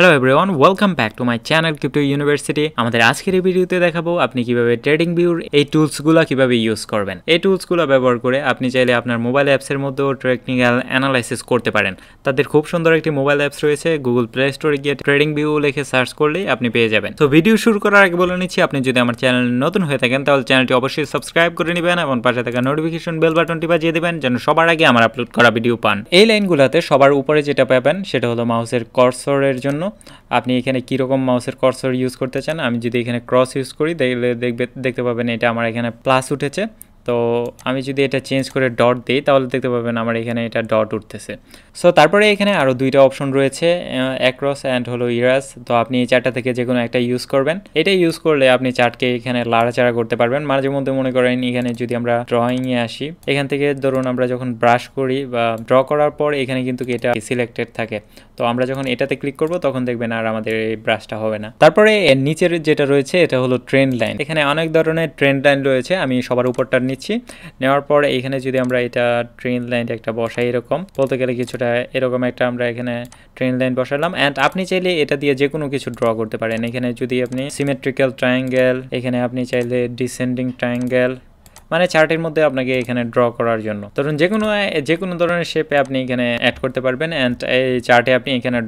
hello everyone welcome back to my channel crypto university আমাদের আজকের এই ভিডিওতে দেখাবো আপনি কিভাবে ট্রেডিং ভিউর এই টুলসগুলো কিভাবে ইউজ করবেন এই টুলসগুলো ব্যবহার করে আপনি চাইলে আপনার মোবাইল অ্যাপসের মধ্যেও ট্রেকনিক্যাল অ্যানালাইসিস করতে পারেন তাদের খুব সুন্দর একটি মোবাইল অ্যাপস রয়েছে গুগল প্লে স্টোরে গিয়ে ট্রেডিং ভিউ লিখে সার্চ করলেই আপনি পেয়ে যাবেন তো ভিডিও শুরু করার আগে বলে নিচ্ছি আপনি যদি আমার চ্যানেল নতুন হয়ে থাকেন তাহলে চ্যানেলটি অবশ্যই সাবস্ক্রাইব করে নেবেন এবং পাশে থাকা নোটিফিকেশন বেল বাটনটি বাজিয়ে দেবেন যেন সবার আগে আমার আপলোড করা ভিডিও পান এই লাইনগুলোতে সবার উপরে যেটা পাবেন সেটা হলো মাউসের কর্সরের জন্য আপনি এখানে কীরকম মাউসের কর্সর ইউজ করতে চান আমি যদি এখানে ক্রস ইউজ করি দেখলে দেখবে দেখতে পাবেন এটা আমার এখানে প্লাস উঠেছে তো আমি যদি এটা চেঞ্জ করে ডট দিই তাহলে দেখতে পাবেন আমার এখানে এটা ডট উঠতেছে সো তারপরে এখানে আরও দুইটা অপশন রয়েছে অ্যাক্রস অ্যান্ড হলো ইরাস তো আপনি এই চারটা থেকে যে কোনো একটা ইউজ করবেন এটা ইউজ করলে আপনি চার্টকে এখানে লাড়াচাড়া করতে পারবেন মাঝে মধ্যে মনে করেন এখানে যদি আমরা ড্রয়িংয়ে আসি এখান থেকে ধরুন আমরা যখন ব্রাশ করি বা ড্র করার পর এখানে কিন্তু এটা সিলেক্টেড থাকে তো আমরা যখন এটাতে ক্লিক করব তখন দেখবেন আর আমাদের এই ব্রাশটা হবে না তারপরে এর নিচের যেটা রয়েছে এটা হলো ট্রেন লাইন এখানে অনেক ধরনের ট্রেন লাইন রয়েছে আমি সবার উপরটা নিচ্ছি নেওয়ার পর এখানে যদি আমরা এটা ট্রেন লাইন একটা বসাই এরকম বলতে গেলে কিছুটা এরকম একটা আমরা এখানে ট্রেন লাইন বসালাম অ্যান্ড আপনি চাইলে এটা দিয়ে যে কোনো কিছু ড্র করতে পারেন এখানে যদি আপনি সিমেট্রিক্যাল ট্রায়াঙ্গেল এখানে আপনি চাইলে ডিসেন্ডিং ট্রায়াঙ্গেল মানে চার্টের মধ্যে আপনাকে এখানে ড্র করার জন্য ধরুন যে কোনো যে কোনো ধরনের শেপে আপনি এখানে অ্যাড করতে পারবেন অ্যান্ড এই চার্টে আপনি এখানে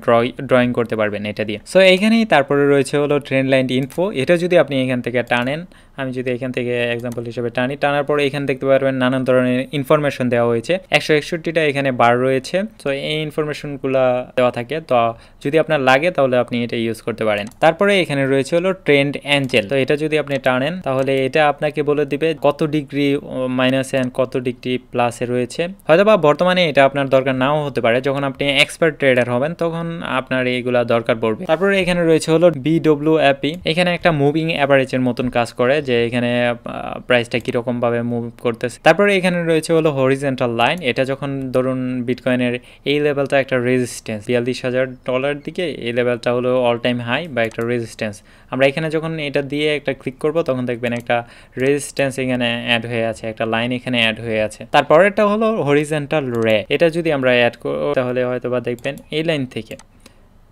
ড্রয়িং করতে পারবেন এটা দিয়ে সো এখানেই তারপরে রয়েছে হলো ট্রেন্ড লাইন ইনফো এটা যদি আপনি এখান থেকে টানেন আমি যদি এখান থেকে এক্সাম্পল হিসেবে টানি টানার পরে এখানে দেখতে পারবেন নানান ধরনের ইনফরমেশন দেওয়া হয়েছে একশো একষট্টিটা এখানে বার রয়েছে তো এই ইনফরমেশনগুলো দেওয়া থাকে তো যদি আপনার লাগে তাহলে আপনি এটা ইউজ করতে পারেন তারপরে এখানে রয়েছে হলো ট্রেন্ড অ্যাঞ্জেল তো এটা যদি আপনি টানেন তাহলে এটা আপনাকে বলে দিবে কত ডিগ্রি মাইনাসে অ্যান্ড কত ডিগ্রি প্লাসে রয়েছে হয়তোবা বর্তমানে এটা আপনার দরকার নাও হতে পারে যখন আপনি এক্সপার্ট ট্রেডার হবেন তখন আপনার এইগুলা দরকার পড়বে তারপরে এখানে রয়েছে হলো বিডব্লিউ এখানে একটা মুভিং অ্যাভারেজের মতন কাজ করে যে এখানে প্রাইসটা কীরকমভাবে মুভ করতেছে তারপরে এখানে রয়েছে হলো হরিজেন্টাল লাইন এটা যখন ধরুন বিটকয়েনের এই লেভেলটা একটা রেজিস্ট্যান্স বিয়াল্লিশ হাজার ডলার দিকে এই লেভেলটা হলো অল টাইম হাই বা একটা রেজিস্ট্যান্স আমরা এখানে যখন এটা দিয়ে একটা ক্লিক করব তখন দেখবেন একটা রেজিস্ট্যান্স এখানে অ্যাড হয়ে আছে একটা লাইন এখানে অ্যাড হয়ে আছে তারপরেরটা হলো হরিজেন্টাল রে এটা যদি আমরা অ্যাড করি তাহলে হয়তো বা দেখবেন এই লাইন থেকে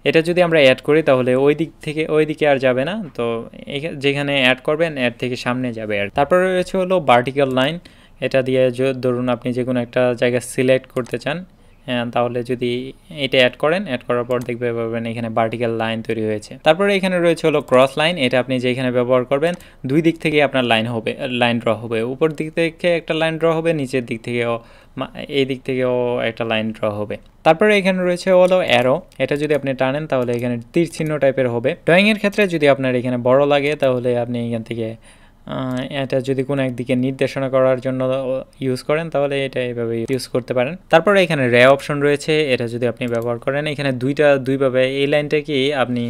এটা যদি আমরা অ্যাড করি তাহলে ওই দিক থেকে ওই দিকে আর যাবে না তো যেখানে অ্যাড করবেন অ্যাড থেকে সামনে যাবে আর তারপরে রয়েছে হলো ভার্টিক্যাল লাইন এটা দিয়ে ধরুন আপনি যে কোনো একটা জায়গা সিলেক্ট করতে চান হ্যাঁ, তাহলে যদি এটা অ্যাড করেন অ্যাড করার পর দেখবে পাবেন এখানে ভার্টিক্যাল লাইন তৈরি হয়েছে তারপরে এখানে রয়েছে হলো ক্রস লাইন এটা আপনি যেখানে ব্যবহার করবেন দুই দিক থেকে আপনার লাইন হবে লাইন ড্র হবে উপর দিক থেকে একটা লাইন ড্র হবে নিচের দিক থেকেও এই দিক থেকেও একটা লাইন ড্র হবে তারপরে এখানে রয়েছে হলো অ্যারো এটা যদি আপনি টানেন তাহলে এখানে তীর চিহ্ন টাইপের হবে ড্রয়িংয়ের ক্ষেত্রে যদি আপনার এখানে বড় লাগে তাহলে আপনি এখান থেকে এটা যদি কোনো একদিকে নির্দেশনা করার জন্য ইউজ করেন তাহলে এটা এইভাবে ইউজ করতে পারেন তারপরে এখানে রে অপশন রয়েছে এটা যদি আপনি ব্যবহার করেন এখানে দুইটা দুইভাবে এই লাইনটাকে আপনি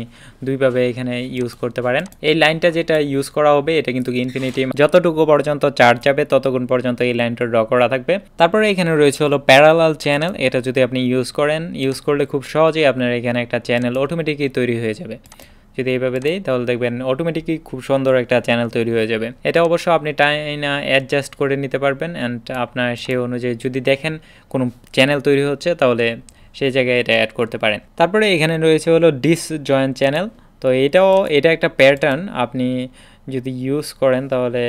দুইভাবে এখানে ইউজ করতে পারেন এই লাইনটা যেটা ইউজ করা হবে এটা কিন্তু ইনফিনিটি যতটুকু পর্যন্ত চার্জ যাবে ততক্ষণ পর্যন্ত এই লাইনটা ড্র করা থাকবে তারপরে এখানে রয়েছে হলো প্যারালাল চ্যানেল এটা যদি আপনি ইউজ করেন ইউজ করলে খুব সহজেই আপনার এখানে একটা চ্যানেল অটোমেটিকই তৈরি হয়ে যাবে যদি এইভাবে দেই তাহলে দেখবেন অটোমেটিকই খুব সুন্দর একটা চ্যানেল তৈরি হয়ে যাবে এটা অবশ্য আপনি টাইনা অ্যাডজাস্ট করে নিতে পারবেন অ্যান্ড আপনার সে অনুযায়ী যদি দেখেন কোনো চ্যানেল তৈরি হচ্ছে তাহলে সেই জায়গায় এটা অ্যাড করতে পারেন তারপরে এখানে রয়েছে হলো ডিস জয়েন্ট চ্যানেল তো এটাও এটা একটা প্যাটার্ন আপনি যদি ইউজ করেন তাহলে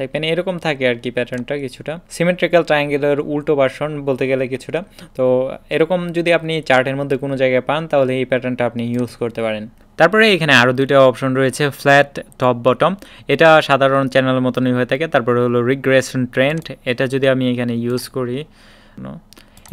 দেখবেন এরকম থাকে আর কি প্যাটার্নটা কিছুটা সিমেট্রিক্যাল ট্রায়াঙ্গেলের উল্টো বাসন বলতে গেলে কিছুটা তো এরকম যদি আপনি চার্টের মধ্যে কোনো জায়গায় পান তাহলে এই প্যাটার্নটা আপনি ইউজ করতে পারেন তারপরে এখানে আরও দুইটা অপশন রয়েছে ফ্ল্যাট টপ বটম এটা সাধারণ চ্যানেলের মতনই হয়ে থাকে তারপরে হলো রিগ্রেশন ট্রেন্ড এটা যদি আমি এখানে ইউজ করি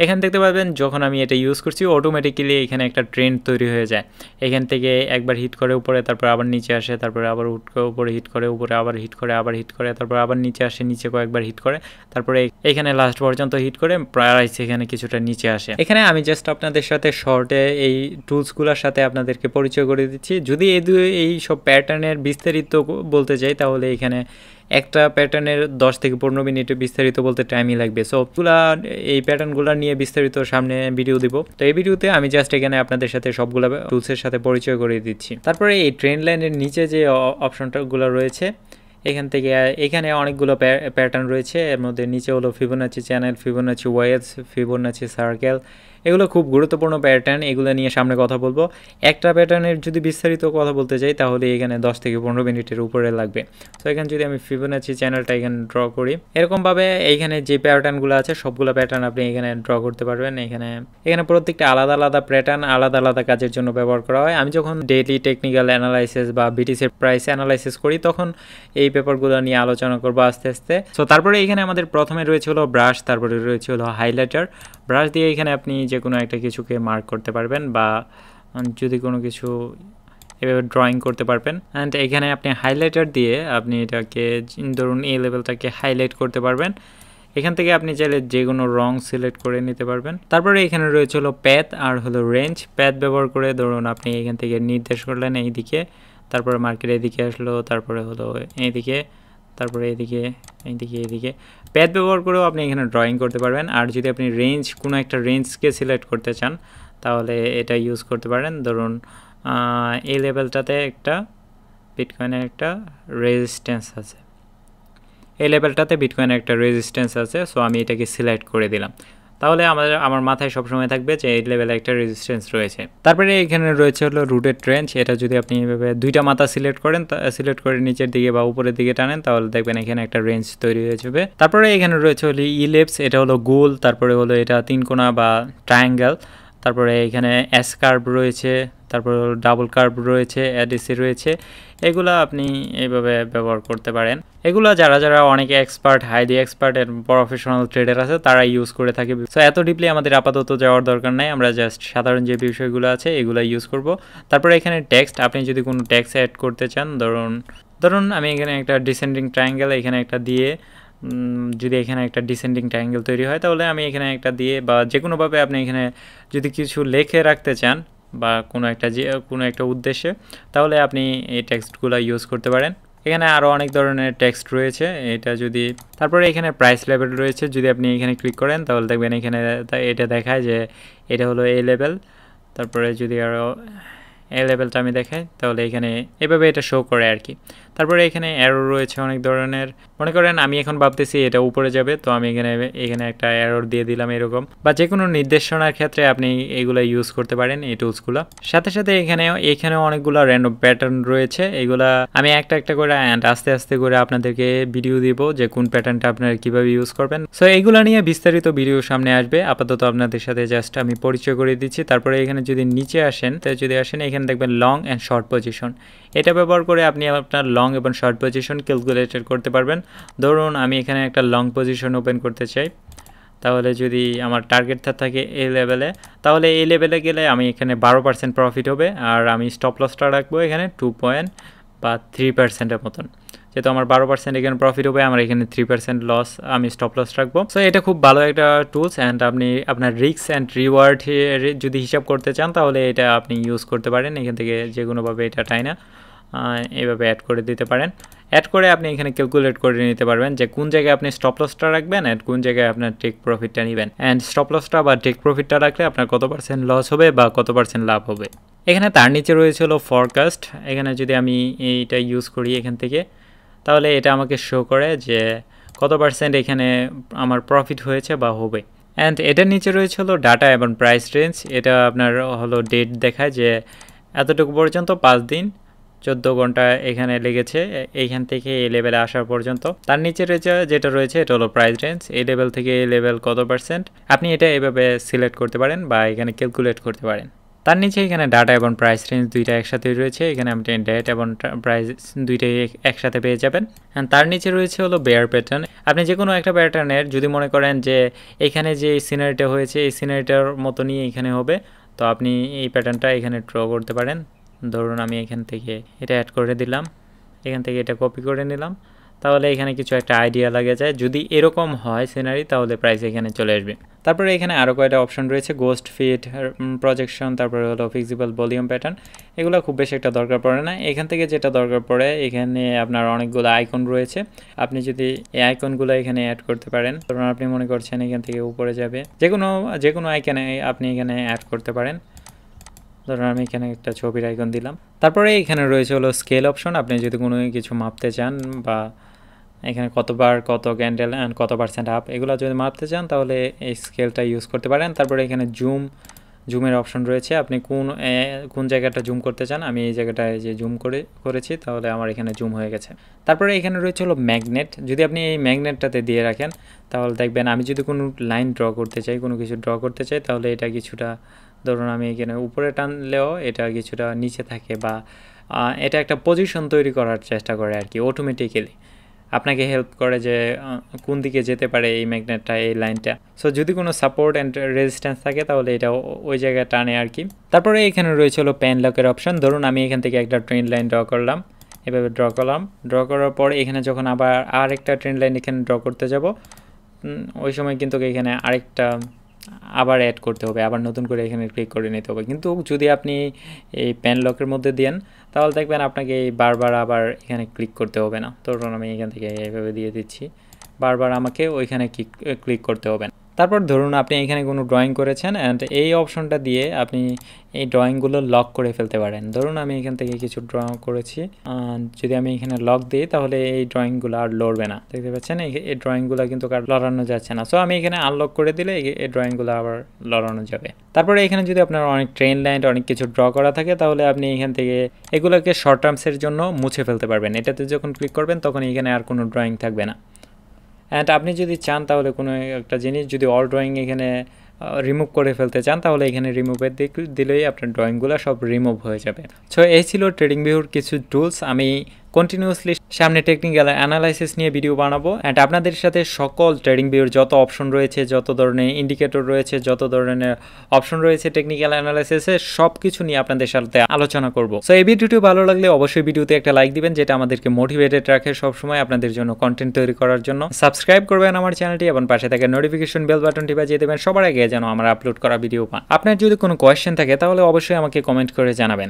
এখান দেখতে পাবেন যখন আমি এটা ইউজ করছি অটোমেটিক্যালি এখানে একটা ট্রেন্ড তৈরি হয়ে যায় এখান থেকে একবার হিট করে উপরে তারপর আবার নিচে আসে তারপর আবার উঠকে উপরে হিট করে উপরে আবার হিট করে আবার হিট করে তারপর আবার নিচে আসে নিচে কয়েকবার হিট করে তারপরে এখানে লাস্ট পর্যন্ত হিট করে প্রায় এখানে কিছুটা নিচে আসে এখানে আমি জাস্ট আপনাদের সাথে শর্টে এই টুলসগুলোর সাথে আপনাদেরকে পরিচয় করে দিচ্ছি যদি এই এই সব প্যাটার্নের বিস্তারিত বলতে চাই তাহলে এখানে একটা প্যাটার্নের দশ থেকে পনেরো মিনিটে বিস্তারিত বলতে টাইমই লাগবে সো গুলা এই প্যাটার্নগুলো নিয়ে বিস্তারিত সামনে ভিডিও দিব তো এই ভিডিওতে আমি জাস্ট এখানে আপনাদের সাথে সবগুলো টুলসের সাথে পরিচয় করিয়ে দিচ্ছি তারপরে এই ট্রেন লাইনের নিচে যে অপশনটাগুলো রয়েছে এখান থেকে এখানে অনেকগুলো প্যাটার্ন রয়েছে এর মধ্যে নিচে হলো Fibonacci channel Fibonacci wells Fibonacci circle এগুলো খুব গুরুত্বপূর্ণ প্যাটার্ন এগুলো নিয়ে সামনে কথা বলবো একটা প্যাটার্নের যদি বিস্তারিত কথা বলতে চাই তাহলে এখানে 10 থেকে পনেরো মিনিটের উপরে লাগবে তো এখানে যদি আমি ফিবোনাচি চ্যানেলটা এখানে ড্র করি এরকমভাবে এইখানে যে প্যাটার্নগুলো আছে সবগুলো প্যাটার্ন আপনি এখানে ড্র করতে পারবেন এখানে এখানে প্রত্যেকটা আলাদা আলাদা প্যাটার্ন আলাদা আলাদা কাজের জন্য ব্যবহার করা হয় আমি যখন ডেইলি টেকনিক্যাল অ্যানালাইসিস বা বিটিসের প্রাইস অ্যানালাইসিস করি তখন এই পেপারগুলো নিয়ে আলোচনা করবো আস্তে আস্তে সো তারপরে এখানে আমাদের প্রথমে রয়েছে হলো ব্রাশ তারপরে রয়েছে হলো হাইলাইটার ব্রাশ দিয়ে এখানে আপনি যে কোনো একটা কিছুকে মার্ক করতে পারবেন বা যদি কোনো কিছু এভাবে ড্রয়িং করতে পারবেন অ্যান্ড এখানে আপনি হাইলাইটার দিয়ে আপনি এটাকে ধরুন এই লেভেলটাকে হাইলাইট করতে পারবেন এখান থেকে আপনি চাইলে যে কোনো রং সিলেক্ট করে নিতে পারবেন তারপরে এখানে রয়েছে হলো প্যাথ আর হলো রেঞ্জ প্যাথ ব্যবহার করে ধরুন আপনি এখান থেকে নির্দেশ করলেন এই দিকে তারপরে মার্কেট এদিকে আসলো তারপরে হলো এইদিকে তারপরে এদিকে এইদিকে এদিকে প্যাড ব্যবহার করেও আপনি এখানে ড্রয়িং করতে পারবেন আর যদি আপনি রেঞ্জ কোনো একটা রেঞ্জকে সিলেক্ট করতে চান তাহলে এটা ইউজ করতে পারেন ধরুন এই লেভেলটাতে একটা বিটকয়েনের একটা রেজিস্ট্যান্স আছে এই লেভেলটাতে বিটকয়েনের একটা রেজিস্ট্যান্স আছে সো আমি এটাকে সিলেক্ট করে দিলাম তাহলে আমাদের আমার মাথায় সবসময় থাকবে যে এই লেভেলে একটা রেজিস্ট্যান্স রয়েছে তারপরে এখানে রয়েছে হলো রুটের ট্রেঞ্চ এটা যদি আপনি এভাবে দুইটা মাথা সিলেক্ট করেন সিলেক্ট করে নিচের দিকে বা উপরের দিকে টানেন তাহলে দেখবেন এখানে একটা রেঞ্জ তৈরি হয়ে যাবে তারপরে এখানে রয়েছে হলো ইলেপস এটা হলো গোল তারপরে হলো এটা তিনকোনা বা ট্রায়াঙ্গেল তারপরে এখানে অ্যাসকার্ভ রয়েছে তারপর ডাবল কার্ভ রয়েছে এডিসি রয়েছে এগুলো আপনি এইভাবে ব্যবহার করতে পারেন এগুলো যারা যারা অনেক expert highly expert professional trader আছে তারা ইউজ করে থাকে সো এত ডিপলি আমাদের আপাতত যাওয়ার দরকার নাই আমরা জাস্ট সাধারণ যে বিষয়গুলো আছে এগুলো ইউজ করব তারপরে এখানে টেক্সট আপনি যদি কোনো টেক্সট অ্যাড করতে চান ধরুন ধরুন আমি এখানে একটা ডিসেন্ডিং ট্রায়াঙ্গেল এখানে একটা দিয়ে যদি এখানে একটা ডিসেন্ডিং ট্রায়াঙ্গেল তৈরি হয় তাহলে আমি এখানে একটা দিয়ে বা যে কোনোভাবে আপনি এখানে যদি কিছু লেখে রাখতে চান বা কোনো একটা যে কোনো একটা উদ্দেশ্যে তাহলে আপনি এই টেক্সটগুলো ইউজ করতে পারেন এখানে আরও অনেক ধরনের টেক্সট রয়েছে এটা যদি তারপরে এখানে প্রাইস লেভেল রয়েছে যদি আপনি এখানে ক্লিক করেন তাহলে দেখবেন এখানে এটা দেখায় যে এটা হলো এ লেভেল তারপরে যদি আরও এ লেভেলটা আমি দেখাই তাহলে এখানে এভাবে এটা শো করে আর কি তারপরে এখানে অ্যারো রয়েছে অনেক ধরনের মনে করেন আমি এখন ভাবতেছি এটা উপরে যাবে তো আমি এখানে এখানে একটা অ্যারোর দিয়ে দিলাম এরকম বা যে কোনো নির্দেশনার ক্ষেত্রে আপনি এগুলো ইউজ করতে পারেন এই টুলসগুলো সাথে সাথে এখানে এখানেও অনেকগুলো র্যান্ডম প্যাটার্ন রয়েছে এগুলা আমি একটা একটা করে অ্যান্ড আস্তে আস্তে করে আপনাদেরকে ভিডিও দিব যে কোন প্যাটার্নটা আপনারা কিভাবে ইউজ করবেন সো এইগুলো নিয়ে বিস্তারিত ভিডিও সামনে আসবে আপাতত আপনাদের সাথে জাস্ট আমি পরিচয় করে দিচ্ছি তারপরে এখানে যদি নিচে আসেন তো যদি আসেন এখানে দেখবেন লং অ্যান্ড শর্ট পজিশন এটা ব্যবহার করে আপনি আপনার লং এবং শর্ট পজিশন ক্যালকুলেটেড করতে পারবেন ধরুন আমি এখানে একটা লং পজিশন ওপেন করতে চাই তাহলে যদি আমার টার্গেট থাকে এই লেভেলে তাহলে এই লেভেলে গেলে আমি এখানে বারো পার্সেন্ট প্রফিট হবে আর আমি স্টপ লসটা রাখবো এখানে টু পয়েন্ট বা থ্রি পার্সেন্টের মতন যেহেতু আমার বারো পার্সেন্ট এখানে প্রফিট হবে আমার এখানে থ্রি পার্সেন্ট লস আমি স্টপ লস রাখবো সো এটা খুব ভালো একটা টুলস অ্যান্ড আপনি আপনার রিক্স অ্যান্ড রিওয়ার্ড যদি হিসাব করতে চান তাহলে এটা আপনি ইউজ করতে পারেন এখান থেকে যে কোনোভাবে এটা টাই না এভাবে অ্যাড করে দিতে পারেন অ্যাড করে আপনি এখানে ক্যালকুলেট করে নিতে পারবেন যে কোন জায়গায় আপনি স্টপ লসটা রাখবেন অ্যান্ড কোন জায়গায় আপনার টেক প্রফিটটা নেবেন অ্যান্ড স্টপ লসটা বা টেক প্রফিটটা রাখলে আপনার কত পার্সেন্ট লস হবে বা কত পার্সেন্ট লাভ হবে এখানে তার নিচে রয়েছে হলো ফরকাস্ট এখানে যদি আমি এইটা ইউজ করি এখান থেকে তাহলে এটা আমাকে শো করে যে কত পার্সেন্ট এখানে আমার প্রফিট হয়েছে বা হবে অ্যান্ড এটার নিচে রয়েছে হলো ডাটা এবং প্রাইস রেঞ্জ এটা আপনার হলো ডেট দেখায় যে এতটুকু পর্যন্ত পাঁচ দিন চোদ্দো ঘন্টা এখানে লেগেছে এইখান থেকে এই লেভেলে আসার পর্যন্ত তার নিচে রয়েছে যেটা রয়েছে এটা হলো প্রাইস রেঞ্জ এই লেভেল থেকে এই লেভেল কত পার্সেন্ট আপনি এটা এভাবে সিলেক্ট করতে পারেন বা এখানে ক্যালকুলেট করতে পারেন তার নিচে এখানে ডাটা এবং প্রাইস রেঞ্জ দুইটা একসাথে রয়েছে এখানে আপনি ডেট এবং প্রাইস দুইটাই একসাথে পেয়ে যাবেন তার নিচে রয়েছে হলো বেয়ার প্যাটার্ন আপনি যে কোনো একটা প্যাটার্নের যদি মনে করেন যে এখানে যে সিনারিটা হয়েছে এই সিনারিটার মতনই এখানে হবে তো আপনি এই প্যাটার্নটা এখানে ড্র করতে পারেন ধরুন আমি এখান থেকে এটা অ্যাড করে দিলাম এখান থেকে এটা কপি করে নিলাম তাহলে এখানে কিছু একটা আইডিয়া লাগে যায় যদি এরকম হয় সিনারি তাহলে প্রাইস এখানে চলে আসবে তারপরে এখানে আরও কয়েকটা অপশন রয়েছে গোস্ট ফিট প্রজেকশন তারপরে হলো ফিক্সিবল ভলিউম প্যাটার্ন এগুলো খুব বেশি একটা দরকার পড়ে না এখান থেকে যেটা দরকার পড়ে এখানে আপনার অনেকগুলো আইকন রয়েছে আপনি যদি এই আইকনগুলো এখানে অ্যাড করতে পারেন ধরুন আপনি মনে করছেন এখান থেকে উপরে যাবে যে কোনো যে কোনো আইকনে আপনি এখানে অ্যাড করতে পারেন ধরুন আমি এখানে একটা ছবির আইকন দিলাম তারপরে এখানে রয়েছে হলো স্কেল অপশন আপনি যদি কোনো কিছু মাপতে চান বা এখানে কতবার কত ক্যান্ডেল অ্যান্ড কত পার্সেন্ট আপ এগুলো যদি মারতে চান তাহলে এই স্কেলটা ইউজ করতে পারেন তারপরে এখানে জুম জুমের অপশন রয়েছে আপনি কোন কোন জায়গাটা জুম করতে চান আমি এই জায়গাটায় যে জুম করে করেছি তাহলে আমার এখানে জুম হয়ে গেছে তারপরে এখানে রয়েছে হলো ম্যাগনেট যদি আপনি এই ম্যাগনেটটাতে দিয়ে রাখেন তাহলে দেখবেন আমি যদি কোনো লাইন ড্র করতে চাই কোনো কিছু ড্র করতে চাই তাহলে এটা কিছুটা ধরুন আমি এখানে উপরে টানলেও এটা কিছুটা নিচে থাকে বা এটা একটা পজিশন তৈরি করার চেষ্টা করে আর কি অটোমেটিক্যালি আপনাকে হেল্প করে যে কোন দিকে যেতে পারে এই ম্যাগনেটটা এই লাইনটা সো যদি কোনো সাপোর্ট অ্যান্ড রেজিস্ট্যান্স থাকে তাহলে এটা ওই জায়গায় টানে আর কি তারপরে এখানে রয়েছে হলো প্যান লকের অপশান ধরুন আমি এখান থেকে একটা ট্রেন লাইন ড্র করলাম এভাবে ড্র করলাম ড্র করার পর এখানে যখন আবার আরেকটা ট্রেন লাইন এখানে ড্র করতে যাব ওই সময় কিন্তু এখানে আরেকটা আবার অ্যাড করতে হবে আবার নতুন করে এখানে ক্লিক করে নিতে হবে কিন্তু যদি আপনি এই প্যান লকের মধ্যে দেন তাহলে দেখবেন আপনাকে বারবার আবার এখানে ক্লিক করতে হবে না তখন আমি এখান থেকে এইভাবে দিয়ে দিচ্ছি বারবার আমাকে ওইখানে ক্লিক করতে হবে না তারপর ধরুন আপনি এখানে কোনো ড্রয়িং করেছেন অ্যান্ড এই অপশনটা দিয়ে আপনি এই ড্রয়িংগুলো লক করে ফেলতে পারেন ধরুন আমি এখান থেকে কিছু ড্র করেছি যদি আমি এখানে লক দিই তাহলে এই ড্রয়িংগুলো আর লড়বে না দেখতে পাচ্ছেন এই ড্রয়িংগুলো কিন্তু আর লড়ানো যাচ্ছে না সো আমি এখানে আনলক করে দিলে এই ড্রয়িংগুলো আবার লড়ানো যাবে তারপরে এখানে যদি আপনার অনেক ট্রেন লাইন অনেক কিছু ড্র করা থাকে তাহলে আপনি এখান থেকে এগুলোকে শর্ট টার্মসের জন্য মুছে ফেলতে পারবেন এটাতে যখন ক্লিক করবেন তখন এখানে আর কোনো ড্রয়িং থাকবে না অ্যান্ড আপনি যদি চান তাহলে কোনো একটা জিনিস যদি অল ড্রয়িং এখানে রিমুভ করে ফেলতে চান তাহলে এখানে রিমুভের দিক দিলেই আপনার ড্রয়িংগুলো সব রিমুভ হয়ে যাবে সো এই ছিল ট্রেডিং ভিউর কিছু টুলস আমি কন্টিনিউসলি সামনে টেকনিক্যাল অ্যানালাইসিস নিয়ে ভিডিও বানাবো অ্যান্ড আপনাদের সাথে সকল ট্রেডিং ভিউর যত অপশন রয়েছে যত ধরনের ইন্ডিকেটর রয়েছে যত ধরনের অপশন রয়েছে টেকনিক্যাল অ্যানালাইসিসে সব কিছু নিয়ে আপনাদের সাথে আলোচনা করব সো এই ভিডিওটি ভালো লাগলে অবশ্যই ভিডিওতে একটা লাইক দিবেন যেটা আমাদেরকে মোটিভেটেড রাখে সবসময় আপনাদের জন্য কন্টেন্ট তৈরি করার জন্য সাবস্ক্রাইব করবেন আমার চ্যানেলটি এবং পাশে থাকে নোটিফিকেশন বেল বাটনটি বাজিয়ে দেবেন সবার আগে যেন আমরা আপলোড করা ভিডিও পান আপনার যদি কোনো কোয়েশ্চেন থাকে তাহলে অবশ্যই আমাকে কমেন্ট করে জানাবেন